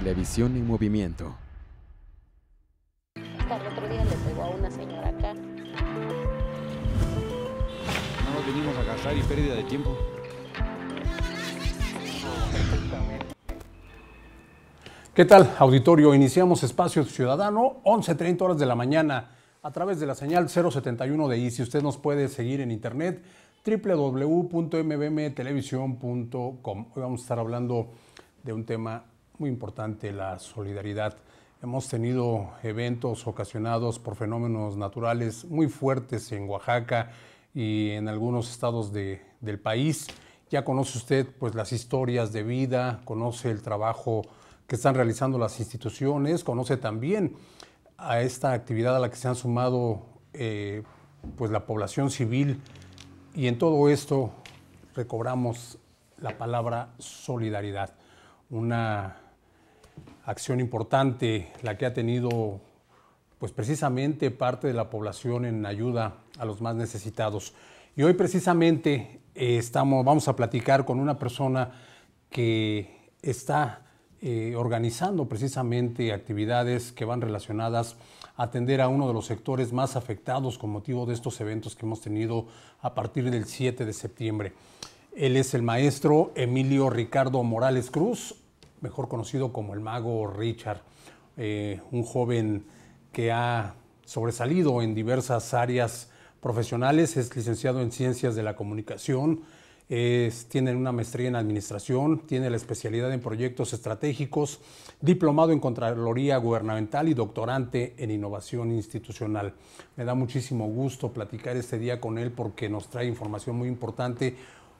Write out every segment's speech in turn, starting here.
Televisión en movimiento. No venimos a y pérdida de tiempo. ¿Qué tal, auditorio? Iniciamos Espacio Ciudadano, 11.30 horas de la mañana, a través de la señal 071 de ICI. Usted nos puede seguir en internet www.mbmtelevisión.com. Hoy vamos a estar hablando de un tema muy importante la solidaridad. Hemos tenido eventos ocasionados por fenómenos naturales muy fuertes en Oaxaca y en algunos estados de, del país. Ya conoce usted pues, las historias de vida, conoce el trabajo que están realizando las instituciones, conoce también a esta actividad a la que se han sumado eh, pues, la población civil y en todo esto recobramos la palabra solidaridad, una acción importante la que ha tenido pues precisamente parte de la población en ayuda a los más necesitados. Y hoy precisamente eh, estamos, vamos a platicar con una persona que está eh, organizando precisamente actividades que van relacionadas a atender a uno de los sectores más afectados con motivo de estos eventos que hemos tenido a partir del 7 de septiembre. Él es el maestro Emilio Ricardo Morales Cruz, mejor conocido como el mago Richard, eh, un joven que ha sobresalido en diversas áreas profesionales, es licenciado en Ciencias de la Comunicación, tiene una maestría en Administración, tiene la especialidad en Proyectos Estratégicos, diplomado en Contraloría Gubernamental y doctorante en Innovación Institucional. Me da muchísimo gusto platicar este día con él porque nos trae información muy importante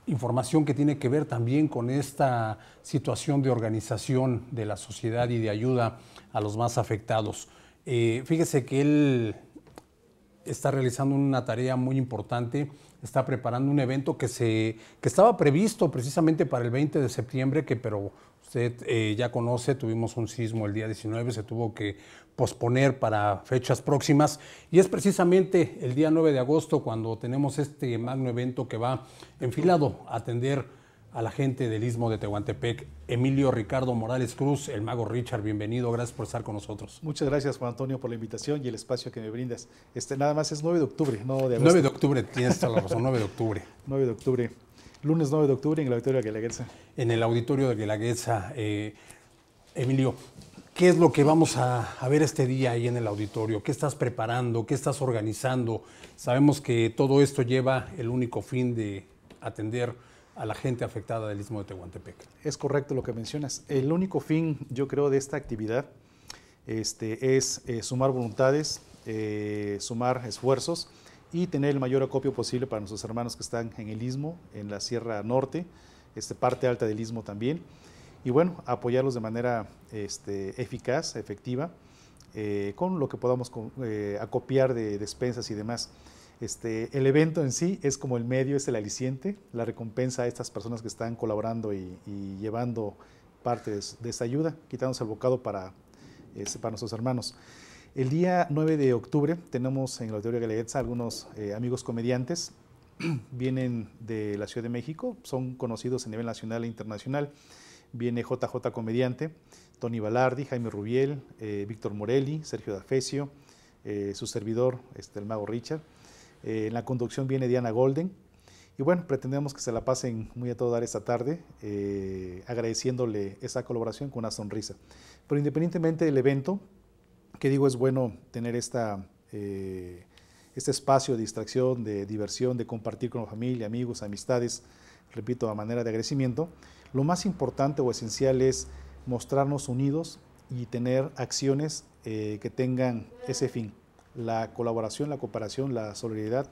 información que tiene que ver también con esta situación de organización de la sociedad y de ayuda a los más afectados. Eh, fíjese que él está realizando una tarea muy importante, está preparando un evento que, se, que estaba previsto precisamente para el 20 de septiembre, que pero usted eh, ya conoce, tuvimos un sismo el día 19, se tuvo que posponer para fechas próximas y es precisamente el día 9 de agosto cuando tenemos este magno evento que va enfilado a atender a la gente del Istmo de Tehuantepec. Emilio Ricardo Morales Cruz, el mago Richard, bienvenido, gracias por estar con nosotros. Muchas gracias Juan Antonio por la invitación y el espacio que me brindas. Este, nada más es 9 de octubre, no de agosto. 9 de octubre, tienes toda la razón, 9 de octubre. 9 de octubre lunes 9 de octubre en el Auditorio de Guelaguetza. En el Auditorio de Guelaguetza, eh, Emilio, ¿qué es lo que vamos a, ver este día ahí en el auditorio? ¿Qué estás preparando? ¿Qué estás organizando? Sabemos que todo esto lleva el único fin de atender a la gente afectada del Istmo de Tehuantepec. Es correcto lo que mencionas. El único fin, yo creo, de esta actividad este, es eh, sumar voluntades, eh, sumar esfuerzos y tener el mayor acopio posible para nuestros hermanos que están en el istmo, en la Sierra Norte, este, parte alta del istmo también. Y bueno, apoyarlos de manera este, eficaz, efectiva, eh, con lo que podamos eh, acopiar de despensas y demás. Este, el evento en sí es como el medio, es el aliciente, la recompensa a estas personas que están colaborando y, llevando parte de, esta ayuda, quitándose el bocado para, este, para nuestros hermanos. El día 9 de octubre tenemos en el Auditorio Galeguetza algunos eh, amigos comediantes. Vienen de la Ciudad de México, son conocidos a nivel nacional e internacional. Viene JJ Comediante, Tony Balardi, Jaime Rubiel, eh, Víctor Morelli, Sergio Dafesio, eh, su servidor, este, el mago Richard. en la conducción viene Diana Golden. Y bueno, pretendemos que se la pasen muy a todo dar esta tarde, agradeciéndole esa colaboración con una sonrisa. Pero independientemente del evento, ¿Qué digo, es bueno tener esta, eh, este espacio de distracción, de diversión, de compartir con la familia, amigos, amistades, repito, a manera de agradecimiento. Lo más importante o esencial es mostrarnos unidos y tener acciones eh, que tengan ese fin, la colaboración, la cooperación, la solidaridad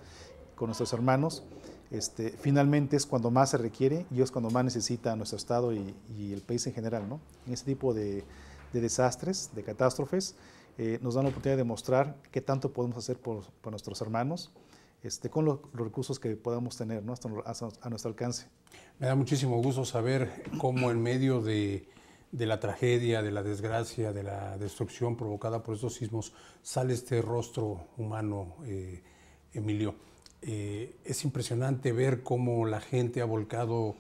con nuestros hermanos. Este, finalmente es cuando más se requiere y es cuando más necesita nuestro Estado y, el país en general, ¿no? En este tipo de, de desastres, de catástrofes, eh, nos dan la oportunidad de mostrar qué tanto podemos hacer por, nuestros hermanos este, con los, recursos que podamos tener ¿no? a nuestro alcance. Me da muchísimo gusto saber cómo en medio de, de la tragedia, de la desgracia, de la destrucción provocada por estos sismos, sale este rostro humano, eh, Emilio. Eh, es impresionante ver cómo la gente ha volcado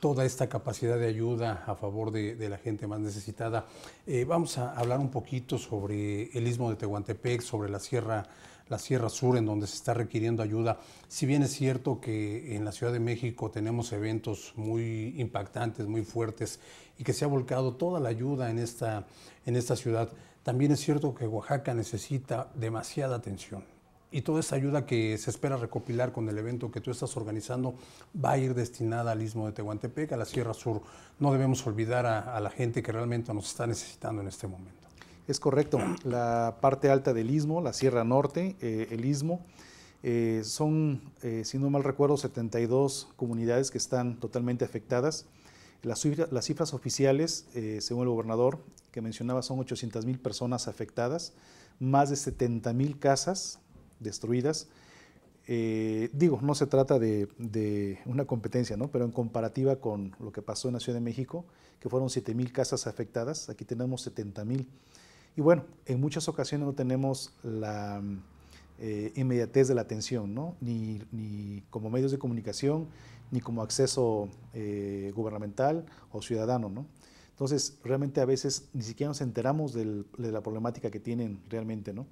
toda esta capacidad de ayuda a favor de, la gente más necesitada. Eh, vamos a hablar un poquito sobre el istmo de Tehuantepec, sobre la Sierra, la Sierra Sur, en donde se está requiriendo ayuda. Si bien es cierto que en la Ciudad de México tenemos eventos muy impactantes, muy fuertes, y que se ha volcado toda la ayuda en esta, en esta ciudad, también es cierto que Oaxaca necesita demasiada atención y toda esa ayuda que se espera recopilar con el evento que tú estás organizando va a ir destinada al istmo de Tehuantepec, a la Sierra Sur. No debemos olvidar a, la gente que realmente nos está necesitando en este momento. Es correcto. La parte alta del istmo, la Sierra Norte, eh, el istmo, eh, son, eh, si no mal recuerdo, 72 comunidades que están totalmente afectadas. Las, las cifras oficiales, según el gobernador que mencionaba, son 800 mil personas afectadas, más de 70 mil casas destruidas. Eh, digo, no se trata de, una competencia, ¿no? pero en comparativa con lo que pasó en la Ciudad de México, que fueron 7.000 casas afectadas, aquí tenemos 70.000. Y bueno, en muchas ocasiones no tenemos la eh, inmediatez de la atención, ¿no? Ni, como medios de comunicación, ni como acceso eh, gubernamental o ciudadano. ¿no? Entonces, realmente a veces ni siquiera nos enteramos de la problemática que tienen realmente. ¿no?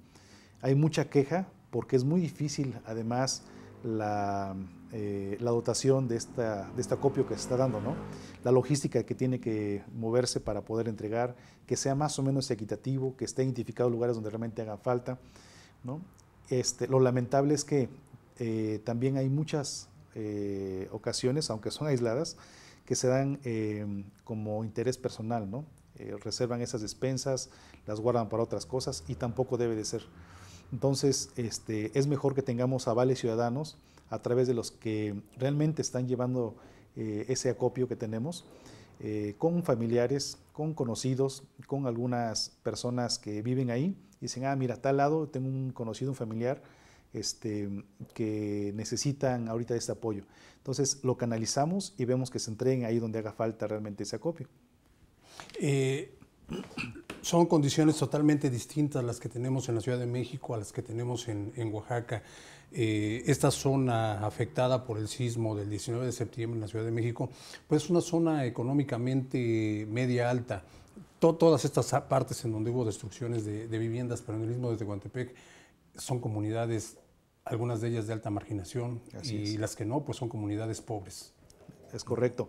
Hay mucha queja porque es muy difícil además la, eh, la dotación de, esta, de este acopio que se está dando, ¿no? la logística que tiene que moverse para poder entregar, que sea más o menos equitativo, que esté identificado lugares donde realmente haga falta. ¿no? Este, lo lamentable es que eh, también hay muchas eh, ocasiones, aunque son aisladas, que se dan em, como interés personal, ¿no? reservan esas despensas, las guardan para otras cosas y tampoco debe de ser. Entonces, este, es mejor que tengamos avales ciudadanos a través de los que realmente están llevando eh, ese acopio que tenemos, eh, con familiares, con conocidos, con algunas personas que viven ahí. Y dicen, ah, mira, tal lado tengo un conocido, un familiar este, que necesitan ahorita este apoyo. Entonces lo canalizamos y vemos que se entreguen ahí donde haga falta realmente ese acopio. Eh, son condiciones totalmente distintas las que tenemos en la Ciudad de México a las que tenemos en, Oaxaca. Eh, esta zona afectada por el sismo del 19 de septiembre en la Ciudad de México, pues es una zona económicamente media alta. todas estas partes en donde hubo destrucciones de, viviendas, pero en el mismo desde Tehuantepec, son comunidades, algunas de ellas de alta marginación, y las que no, pues son comunidades pobres. Es correcto.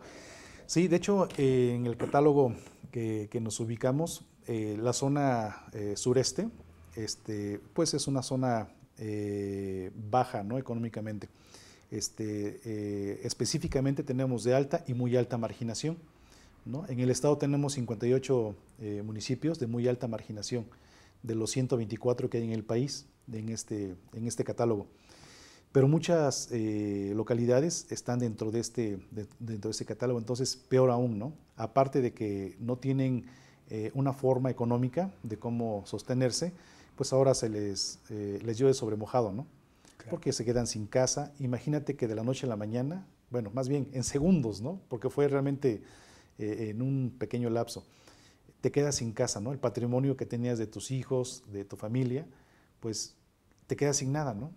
Sí, de hecho, eh, en el catálogo que, que, nos ubicamos, eh, la zona eh, sureste, este, pues es una zona eh, baja ¿no? económicamente. Este, específicamente tenemos de alta y muy alta marginación. ¿no? En el estado tenemos 58 municipios de muy alta marginación, de los 124 que hay en el país, en este, en este catálogo. Pero muchas localidades están dentro de, este, dentro de este catálogo, entonces peor aún, ¿no? Aparte de que no tienen eh, una forma económica de cómo sostenerse, pues ahora se les, eh, les llueve sobre mojado, ¿no? Porque se quedan sin casa. Imagínate que de la noche a la mañana, bueno, más bien en segundos, ¿no? Porque fue realmente eh, en un pequeño lapso. Te quedas sin casa, ¿no? El patrimonio que tenías de tus hijos, de tu familia, pues te quedas sin nada, ¿no?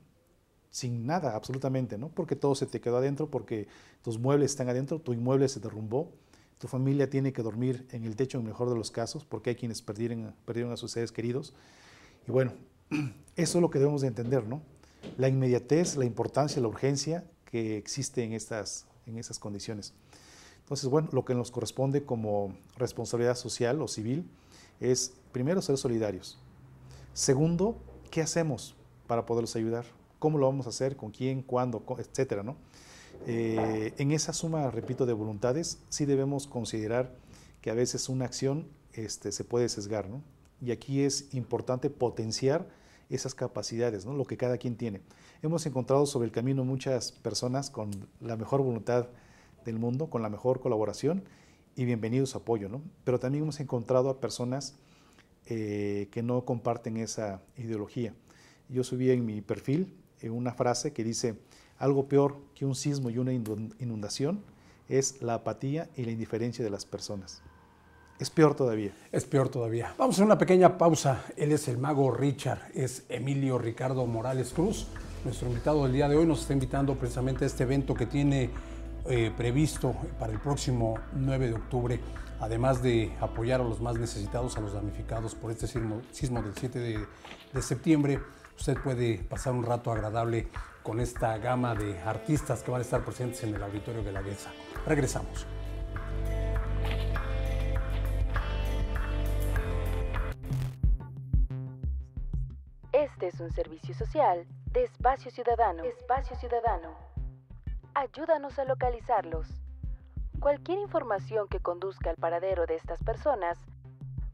Sin nada, absolutamente, ¿no? Porque todo se te quedó adentro, porque tus muebles están adentro, tu inmueble se derrumbó, tu familia tiene que dormir en el techo en el mejor de los casos, porque hay quienes perdieron, perdieron a sus seres queridos. Y bueno, eso es lo que debemos de entender, ¿no? La inmediatez, la importancia, la urgencia que existe en estas, en esas condiciones. Entonces, bueno, lo que nos corresponde como responsabilidad social o civil es, primero, ser solidarios. Segundo, ¿qué hacemos para poderlos ayudar? ¿Cómo lo vamos a hacer? ¿Con quién? ¿Cuándo? Etcétera, ¿no? Eh, en esa suma, repito, de voluntades, sí debemos considerar que a veces una acción este, se puede sesgar, ¿no? Y aquí es importante potenciar esas capacidades, ¿no? Lo que cada quien tiene. Hemos encontrado sobre el camino muchas personas con la mejor voluntad del mundo, con la mejor colaboración y bienvenidos a apoyo, ¿no? Pero también hemos encontrado a personas eh, que no comparten esa ideología. Yo subí en mi perfil eh, una frase que dice, algo peor que un sismo y una inundación es la apatía y la indiferencia de las personas. Es peor todavía. Es peor todavía. Vamos a una pequeña pausa. Él es el mago Richard, es Emilio Ricardo Morales Cruz. Nuestro invitado del día de hoy nos está invitando precisamente a este evento que tiene eh, previsto para el próximo 9 de octubre, además de apoyar a los más necesitados, a los damnificados por este sismo, del 7 de septiembre usted puede pasar un rato agradable con esta gama de artistas que van a estar presentes en el auditorio de la Guesa. Regresamos. Este es un servicio social de Espacio Ciudadano. Espacio Ciudadano. Ayúdanos a localizarlos. Cualquier información que conduzca al paradero de estas personas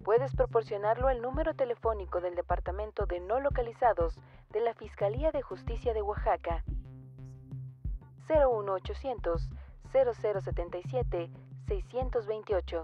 puedes proporcionarlo al número telefónico del Departamento de No Localizados de la Fiscalía de Justicia de Oaxaca 01800 0077 628.